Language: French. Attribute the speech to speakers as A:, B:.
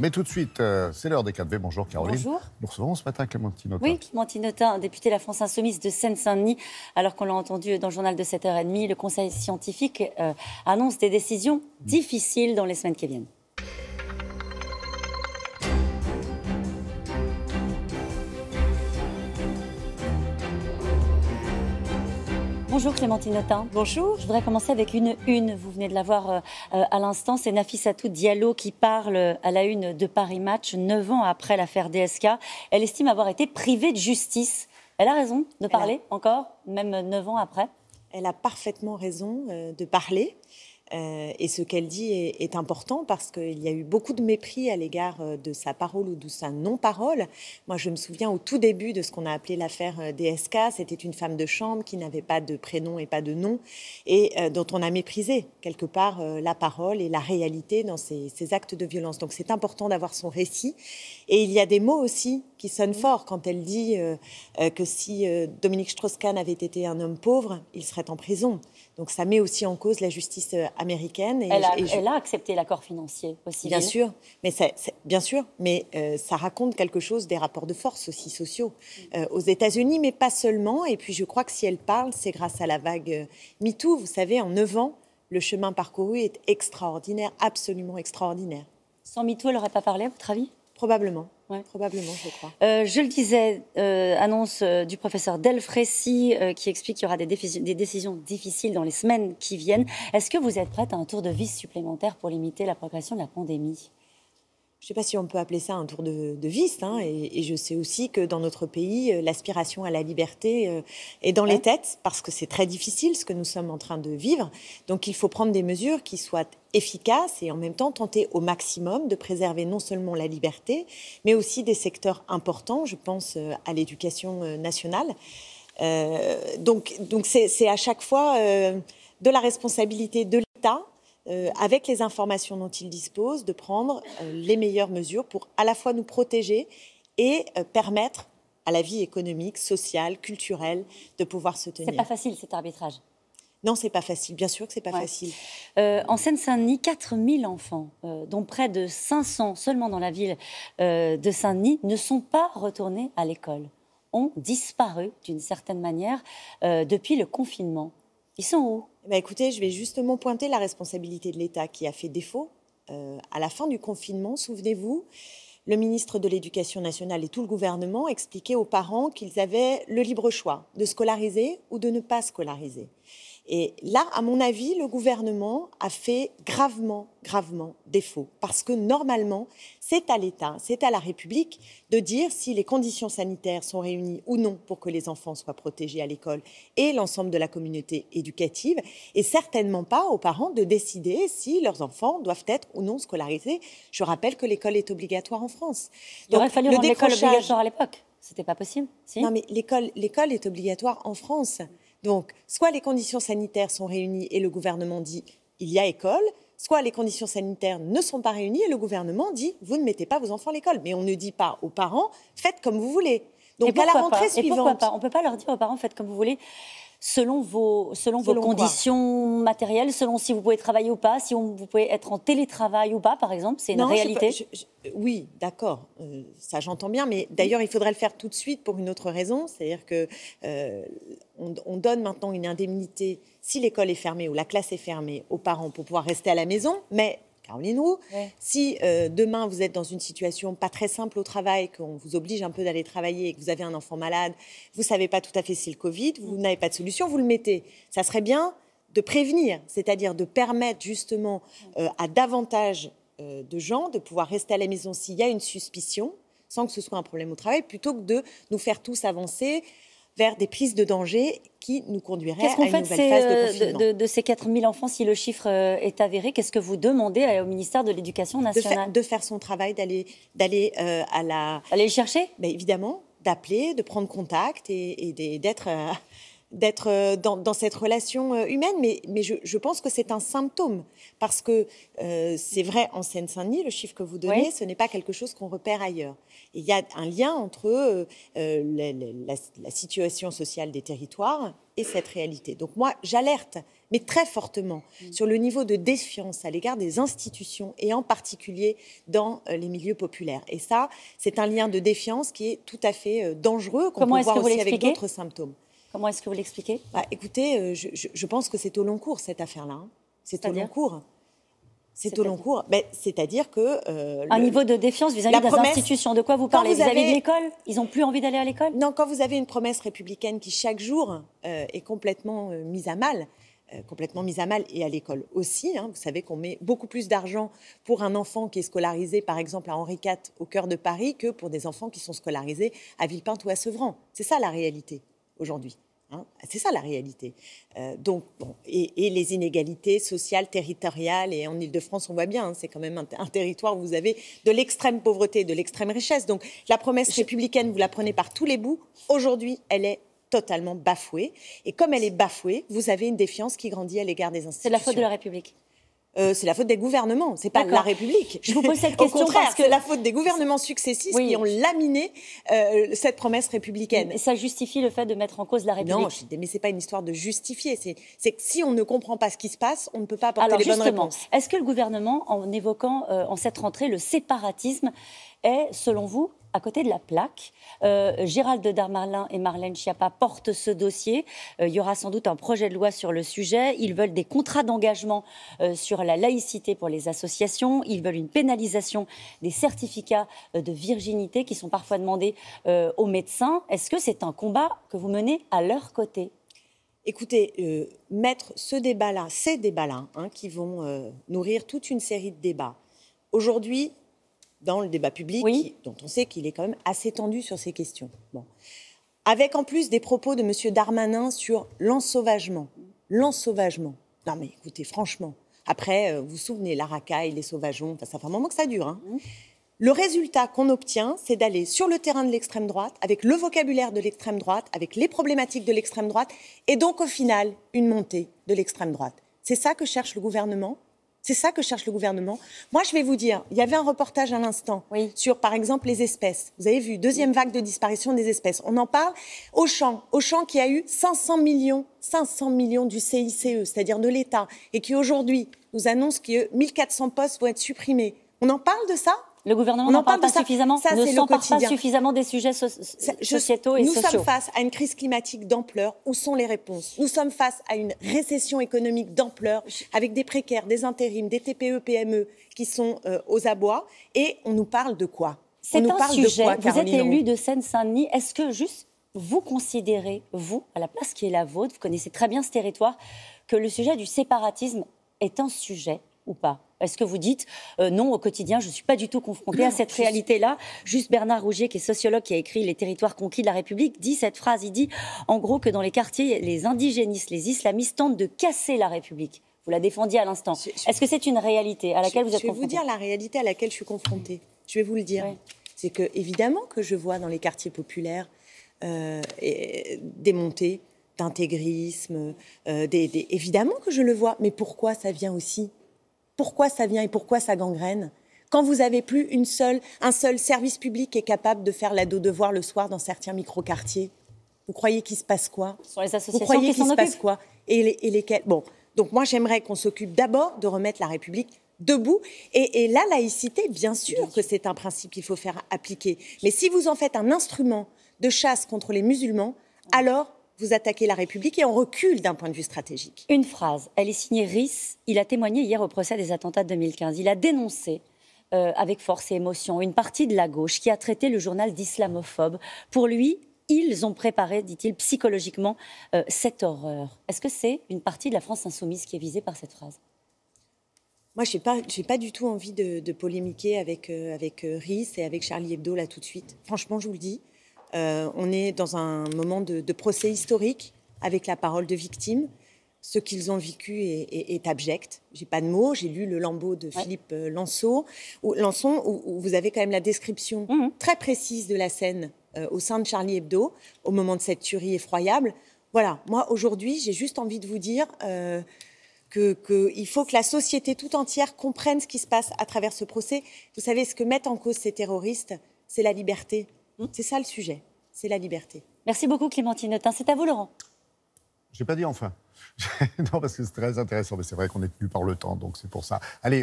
A: Mais tout de suite, euh, c'est l'heure des 4V. Bonjour Caroline. Bonjour. Nous recevons ce matin Clémentine Autain.
B: Oui, Clémentine Autain, députée de la France Insoumise de Seine-Saint-Denis. Alors qu'on l'a entendu dans le journal de 7h30, le conseil scientifique euh, annonce des décisions mm. difficiles dans les semaines qui viennent. Bonjour Clémentine Autain. Bonjour. Je voudrais commencer avec une une. Vous venez de la voir euh, euh, à l'instant. C'est Nafissatou Diallo qui parle euh, à la une de Paris Match, neuf ans après l'affaire DSK. Elle estime avoir été privée de justice.
A: Elle a raison de parler encore, même neuf ans après. Elle a parfaitement raison de parler. Euh, et ce qu'elle dit est, important parce qu'il y a eu beaucoup de mépris à l'égard euh, de sa parole ou de sa non-parole. Moi, je me souviens au tout début de ce qu'on a appelé l'affaire euh, DSK, c'était une femme de chambre qui n'avait pas de prénom et pas de nom, et dont on a méprisé quelque part la parole et la réalité dans ces, ces actes de violence. Donc c'est important d'avoir son récit. Et il y a des mots aussi qui sonne fort quand elle dit euh, euh, que si euh, Dominique Strauss-Kahn avait été un homme pauvre, il serait en prison. Donc ça met aussi en cause la justice américaine. Et, elle, a,
B: accepté l'accord financier
A: aussi. Bien sûr, mais ça, bien sûr, mais ça raconte quelque chose des rapports de force aussi sociaux aux États-Unis, mais pas seulement. Et puis je crois que si elle parle, c'est grâce à la vague MeToo. Vous savez, en 9 ans, le chemin parcouru est extraordinaire, absolument extraordinaire. Sans MeToo, elle n'aurait pas parlé, à votre avis Probablement. Probablement, je crois.
B: Euh, je le disais, euh, annonce euh, du professeur Delfrécy qui explique qu'il y aura des, des, décisions difficiles dans les semaines qui viennent. Est-ce que vous êtes prête à un tour de vis supplémentaire pour limiter la progression de la pandémie je ne
A: sais pas si on peut appeler ça un tour de, vis. Hein, et, je sais aussi que dans notre pays, euh, l'aspiration à la liberté euh, est dans les têtes parce que c'est très difficile ce que nous sommes en train de vivre. Donc il faut prendre des mesures qui soient efficaces et en même temps tenter au maximum de préserver non seulement la liberté, mais aussi des secteurs importants. Je pense euh, à l'éducation nationale. donc c'est à chaque fois de la responsabilité de l'État euh, avec les informations dont ils disposent, de prendre euh, les meilleures mesures pour à la fois nous protéger et euh, permettre à la vie économique, sociale, culturelle de pouvoir se tenir. C'est pas facile cet arbitrage. Non, c'est pas facile. Bien sûr que c'est
B: pas facile. en Seine-Saint-Denis, 4000 enfants, dont près de 500 seulement dans la ville de Saint-Denis, ne sont pas retournés à l'école, ont disparu
A: d'une certaine manière depuis le confinement. Ils sont où eh ben, écoutez, je vais justement pointer la responsabilité de l'État qui a fait défaut. Euh, à la fin du confinement, souvenez-vous, le ministre de l'Éducation nationale et tout le gouvernement expliquaient aux parents qu'ils avaient le libre choix de scolariser ou de ne pas scolariser. Et là, à mon avis, le gouvernement a fait gravement, gravement défaut. Parce que normalement, c'est à l'État, c'est à la République de dire si les conditions sanitaires sont réunies ou non pour que les enfants soient protégés à l'école et l'ensemble de la communauté éducative. Et certainement pas aux parents de décider si leurs enfants doivent être ou non scolarisés. Je rappelle que l'école est obligatoire en France. Il aurait fallu rendre l'école obligatoire à l'époque. C'était pas possible. Si non, mais l'école, l'école est obligatoire en France. Donc, soit les conditions sanitaires sont réunies et le gouvernement dit il y a école, soit les conditions sanitaires ne sont pas réunies et le gouvernement dit vous ne mettez pas vos enfants à l'école. Mais on ne dit pas aux parents faites comme vous voulez. Donc, à la rentrée suivante. On
B: ne peut pas leur dire aux parents faites comme vous voulez selon vos, selon, vos conditions matérielles, selon si vous pouvez travailler ou pas, si vous pouvez être en télétravail ou pas, par exemple C'est une réalité
A: euh, Oui, d'accord, euh, ça j'entends bien, mais d'ailleurs il faudrait le faire tout de suite pour une autre raison, c'est-à-dire que euh, on, on, donne maintenant une indemnité si l'école est fermée ou la classe est fermée aux parents pour pouvoir rester à la maison, mais Caroline Roux. Si euh, demain vous êtes dans une situation pas très simple au travail, qu'on vous oblige un peu d'aller travailler et que vous avez un enfant malade, vous savez pas tout à fait si le Covid, vous mm. n'avez pas de solution, vous le mettez. Ça serait bien de prévenir, c'est-à-dire de permettre justement mm. euh, à davantage euh, de gens de pouvoir rester à la maison s'il y a une suspicion, sans que ce soit un problème au travail, plutôt que de nous faire tous avancer vers des prises de danger qui nous conduiraient à une nouvelle phase de euh, confinement. De, de, de ces 4000 enfants,
B: si le chiffre euh, est avéré, qu'est-ce que vous demandez euh, au ministère de l'Éducation nationale de, faire son travail,
A: d'aller à la... Aller chercher Mais Évidemment, d'appeler, de prendre contact et, d'être d'être euh, dans, cette relation euh, humaine, mais, je, pense que c'est un symptôme, parce que euh, c'est vrai en Seine-Saint-Denis, le chiffre que vous donnez, ce n'est pas quelque chose qu'on repère ailleurs. Il y a un lien entre la, situation sociale des territoires et cette réalité. Donc moi, j'alerte, mais très fortement, mm. sur le niveau de défiance à l'égard des institutions, et en particulier dans les milieux populaires. Et ça, c'est un lien de défiance qui est tout à fait dangereux, qu'on peut voir aussi avec d'autres symptômes. Comment est-ce que vous l'expliquez bah, Écoutez, euh, je, pense que c'est au long cours cette affaire-là. Hein. C'est au long cours. C'est au long cours. Ben, C'est-à-dire que. Euh, un niveau de défiance vis-à-vis des institutions.
B: De quoi vous parlez Vous avez... de
A: l'école Ils n'ont plus envie d'aller à l'école Non, quand vous avez une promesse républicaine qui, chaque jour, euh, est complètement mise à mal, complètement mise à mal, et à l'école aussi. Hein, vous savez qu'on met beaucoup plus d'argent pour un enfant qui est scolarisé, par exemple, à Henri IV, au cœur de Paris, que pour des enfants qui sont scolarisés à Villepinte ou à Sevran. C'est ça la réalité aujourd'hui. Hein, c'est ça la réalité. Euh, donc, et, les inégalités sociales, territoriales, et en Ile-de-France, on voit bien, hein, c'est quand même un, un, territoire où vous avez de l'extrême pauvreté, de l'extrême richesse. Donc la promesse républicaine, vous la prenez par tous les bouts. Aujourd'hui, elle est totalement bafouée. Et comme elle est bafouée, vous avez une défiance qui grandit à l'égard des institutions. C'est la faute de la République. Euh, c'est la faute des gouvernements, c'est pas la République. Je vous pose cette question parce que c'est la faute des gouvernements successifs qui ont laminé euh, cette promesse républicaine. et ça justifie le fait de mettre en cause la République. Non, mais c'est pas une histoire de justifier. C'est, que si on ne comprend pas ce qui se passe,
B: on ne peut pas apporter les bonnes réponses. Est-ce que le gouvernement, en évoquant euh, en cette rentrée le séparatisme, est, selon vous, à côté de la plaque. Euh, Gérald Darmarlin et Marlène Schiappa portent ce dossier. Euh, il y aura sans doute un projet de loi sur le sujet. Ils veulent des contrats d'engagement euh, sur la laïcité pour les associations. Ils veulent une pénalisation des certificats de virginité qui sont parfois demandés aux médecins. Est-ce que c'est un combat
A: que vous menez à leur côté Écoutez, mettre ce débat-là, ces débats-là, hein, qui vont nourrir toute une série de débats. Aujourd'hui, dans le débat public, dont on sait qu'il est quand même assez tendu sur ces questions. Bon. Avec en plus des propos de M. Darmanin sur l'ensauvagement. L'ensauvagement. Non mais écoutez, franchement, après, euh, vous vous souvenez, la racaille, les sauvageons, ça fait un moment que ça dure. Hein. Le résultat qu'on obtient, c'est d'aller sur le terrain de l'extrême droite, avec le vocabulaire de l'extrême droite, avec les problématiques de l'extrême droite, et donc au final, une montée de l'extrême droite. C'est ça que cherche le gouvernement c'est ça que cherche le gouvernement. Moi, je vais vous dire, il y avait un reportage à l'instant oui. sur, par exemple, les espèces. Vous avez vu, deuxième vague de disparition des espèces. On en parle. champ, au champ qui a eu 500 millions, 500 millions du CICE, c'est-à-dire de l'État, et qui aujourd'hui nous annonce que 1400 postes vont être supprimés. On en parle de ça le gouvernement n'en parle pas suffisamment, ça, ne s'empare pas suffisamment des sujets sociétaux et sociaux. Nous sommes face à une crise climatique d'ampleur. Où sont les réponses Nous sommes face à une récession économique d'ampleur avec des précaires, des intérims, des TPE, PME qui sont euh, aux abois. Et on nous parle de quoi C'est un sujet. vous êtes élu
B: de Seine-Saint-Denis. Est-ce que juste vous considérez, vous, à la place qui est la vôtre, vous connaissez très bien ce territoire, que le sujet du séparatisme est un sujet ou pas est-ce que vous dites euh, non au quotidien Je ne suis pas du tout confrontée à cette réalité-là. Juste Bernard Rougier, qui est sociologue, qui a écrit Les territoires conquis de la République, dit cette phrase. Il dit en gros que dans les quartiers, les indigénistes, les islamistes tentent de casser la République. Vous la défendiez à l'instant. Est-ce que c'est une réalité à laquelle vous êtes confrontée Je vais
A: vous dire la réalité à laquelle je suis confrontée. Je vais vous le dire. C'est que évidemment que je vois dans les quartiers populaires euh, des montées d'intégrisme. Euh, évidemment que je le vois. Mais pourquoi ça vient aussi pourquoi ça vient et pourquoi ça gangrène quand vous n'avez plus une seule, un seul service public qui est capable de faire l'ado devoir le soir dans certains micro-quartiers Vous croyez qu'il se passe quoi Sur les associations Vous croyez qu'il se passe quoi et, et Bon, donc moi j'aimerais qu'on s'occupe d'abord de remettre la République debout. Et, la laïcité, bien sûr que c'est un principe qu'il faut faire appliquer. Mais si vous en faites un instrument de chasse contre les musulmans, alors vous attaquez la République et on recule d'un point de vue stratégique. Une phrase, elle est signée RIS,
B: il a témoigné hier au procès des attentats de 2015, il a dénoncé euh, avec force et émotion une partie de la gauche qui a traité le journal d'islamophobe. Pour lui, ils ont préparé, dit-il, psychologiquement euh, cette horreur. Est-ce que c'est une partie de la France insoumise qui est visée par cette phrase
A: moi, je n'ai pas, pas, du tout envie de, polémiquer avec, euh, avec RIS et avec Charlie Hebdo là tout de suite. Franchement, je vous le dis. Euh, on est dans un moment de, procès historique avec la parole de victimes. Ce qu'ils ont vécu est, est, Je abject. J'ai pas de mots. J'ai lu le lambeau de Philippe euh, où, Lançon, vous avez quand même la description mhm. très précise de la scène euh, au sein de Charlie Hebdo au moment de cette tuerie effroyable. Voilà. Moi aujourd'hui, j'ai juste envie de vous dire. qu'il faut que la société tout entière comprenne ce qui se passe à travers ce procès. Vous savez, ce que mettent en cause ces terroristes, c'est la liberté. Mmh. C'est ça le sujet, c'est la liberté. Merci beaucoup Clémentine C'est à vous Laurent. Je n'ai pas dit enfin. non, parce que c'est très intéressant, mais c'est vrai qu'on est tenu par le temps, donc c'est pour ça. Allez,